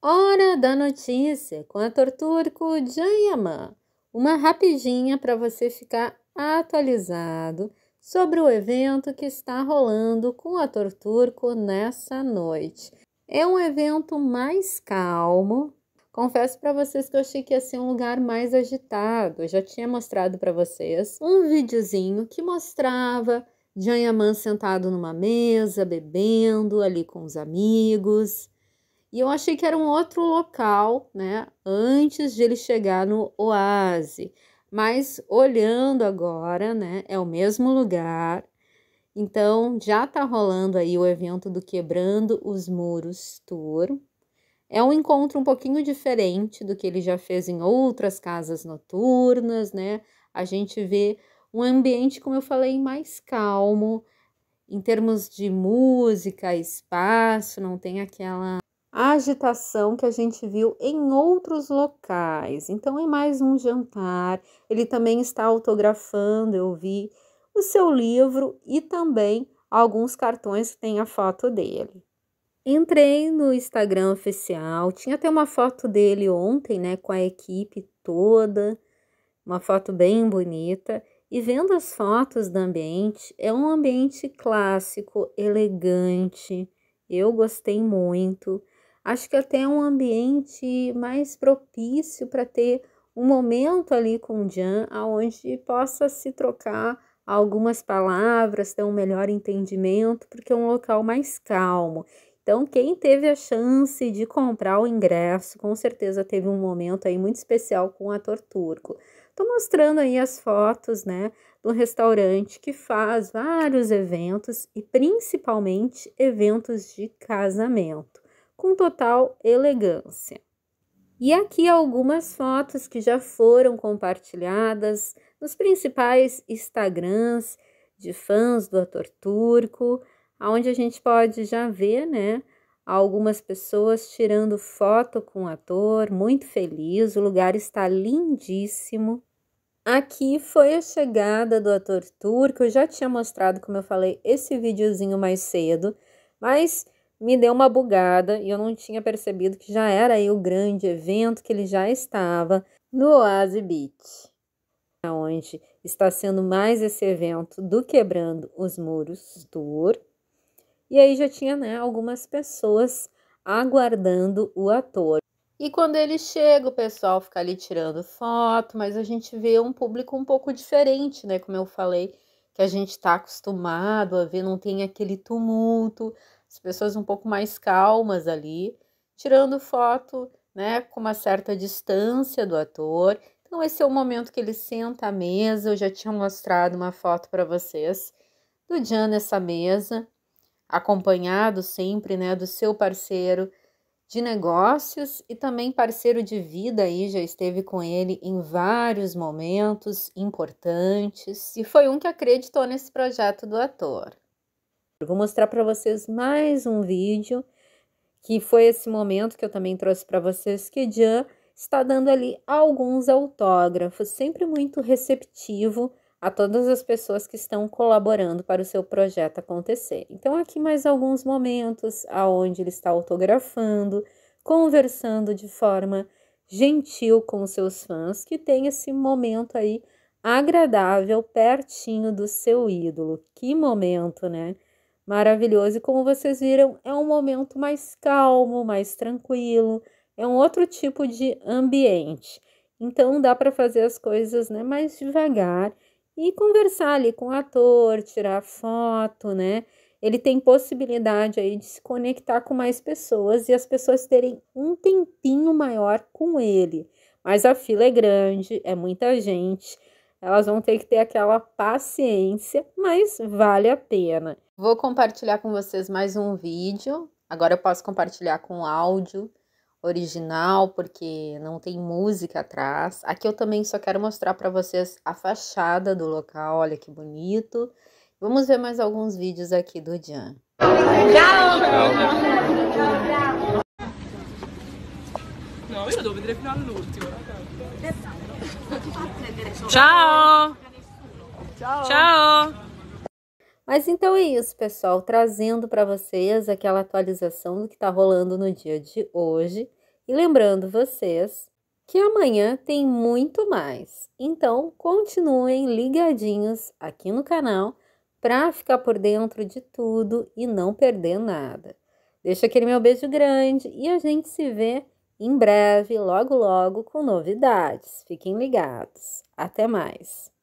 Hora da notícia com ator turco Jayaman. Uma rapidinha para você ficar atualizado sobre o evento que está rolando com o ator turco nessa noite. É um evento mais calmo. Confesso para vocês que eu achei que ia ser um lugar mais agitado. Eu já tinha mostrado para vocês um videozinho que mostrava Jayaman sentado numa mesa, bebendo ali com os amigos e eu achei que era um outro local, né, antes de ele chegar no oásis. Mas olhando agora, né, é o mesmo lugar. Então já tá rolando aí o evento do Quebrando os Muros Tour. É um encontro um pouquinho diferente do que ele já fez em outras casas noturnas, né? A gente vê um ambiente, como eu falei, mais calmo em termos de música, espaço, não tem aquela a agitação que a gente viu em outros locais. Então, é mais um jantar. Ele também está autografando, eu vi, o seu livro e também alguns cartões que tem a foto dele. Entrei no Instagram oficial, tinha até uma foto dele ontem, né, com a equipe toda, uma foto bem bonita. E vendo as fotos do ambiente, é um ambiente clássico, elegante. Eu gostei muito. Acho que até é um ambiente mais propício para ter um momento ali com o Jan, aonde possa se trocar algumas palavras, ter um melhor entendimento, porque é um local mais calmo. Então, quem teve a chance de comprar o ingresso, com certeza teve um momento aí muito especial com o ator turco. Estou mostrando aí as fotos, né, do restaurante que faz vários eventos e principalmente eventos de casamento com total elegância. E aqui algumas fotos que já foram compartilhadas nos principais Instagrams de fãs do ator turco, onde a gente pode já ver, né, algumas pessoas tirando foto com o ator, muito feliz, o lugar está lindíssimo. Aqui foi a chegada do ator turco, eu já tinha mostrado, como eu falei, esse videozinho mais cedo, mas me deu uma bugada e eu não tinha percebido que já era aí o grande evento que ele já estava no Oase Beach, onde está sendo mais esse evento do Quebrando os Muros Tour. E aí já tinha né, algumas pessoas aguardando o ator. E quando ele chega, o pessoal fica ali tirando foto, mas a gente vê um público um pouco diferente, né? Como eu falei, que a gente está acostumado a ver, não tem aquele tumulto, as pessoas um pouco mais calmas ali, tirando foto, né, com uma certa distância do ator. Então esse é o momento que ele senta à mesa, eu já tinha mostrado uma foto para vocês do Jean nessa mesa, acompanhado sempre, né, do seu parceiro de negócios e também parceiro de vida aí, já esteve com ele em vários momentos importantes e foi um que acreditou nesse projeto do ator. Eu vou mostrar para vocês mais um vídeo, que foi esse momento que eu também trouxe para vocês, que Jean está dando ali alguns autógrafos, sempre muito receptivo a todas as pessoas que estão colaborando para o seu projeto acontecer. Então aqui mais alguns momentos aonde ele está autografando, conversando de forma gentil com os seus fãs, que tem esse momento aí agradável pertinho do seu ídolo. Que momento, né? maravilhoso. E como vocês viram, é um momento mais calmo, mais tranquilo, é um outro tipo de ambiente. Então dá para fazer as coisas né, mais devagar e conversar ali com o ator, tirar foto, né? Ele tem possibilidade aí de se conectar com mais pessoas e as pessoas terem um tempinho maior com ele. Mas a fila é grande, é muita gente, elas vão ter que ter aquela paciência, mas vale a pena. Vou compartilhar com vocês mais um vídeo. Agora eu posso compartilhar com áudio original, porque não tem música atrás. Aqui eu também só quero mostrar para vocês a fachada do local, olha que bonito. Vamos ver mais alguns vídeos aqui do Jan. Ciao! Tchau! io Ciao! Ciao! Ciao. Mas então é isso, pessoal, trazendo para vocês aquela atualização do que está rolando no dia de hoje e lembrando vocês que amanhã tem muito mais. Então, continuem ligadinhos aqui no canal para ficar por dentro de tudo e não perder nada. Deixa aquele meu beijo grande e a gente se vê em breve, logo logo com novidades. Fiquem ligados. Até mais.